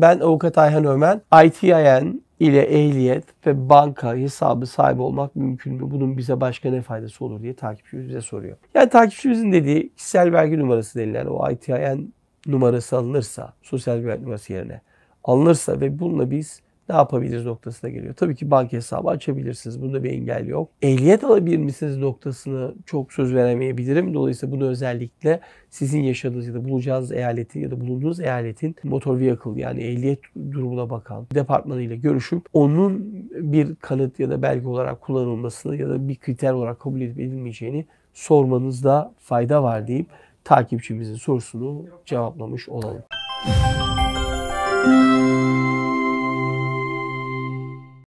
Ben Avukat Ayhan Ömen. ITIN ile ehliyet ve banka hesabı sahibi olmak mümkün mü? Bunun bize başka ne faydası olur diye takipçimiz bize soruyor. Yani takipçimizin dediği kişisel vergi numarası denilen o ITIN numarası alınırsa, sosyal güvenlik numarası yerine alınırsa ve bununla biz ne yapabiliriz noktasına geliyor. Tabii ki banka hesabı açabilirsiniz. Bunda bir engel yok. Ehliyet alabilir misiniz noktasını çok söz veremeyebilirim. Dolayısıyla bunu özellikle sizin yaşadığınız ya da bulacağınız eyaletin ya da bulunduğunuz eyaletin motor vehicle yani ehliyet durumuna bakan departmanıyla görüşüp onun bir kanıt ya da belge olarak kullanılmasını ya da bir kriter olarak kabul edip edilmeyeceğini sormanızda fayda var deyip takipçimizin sorusunu cevaplamış olalım. Müzik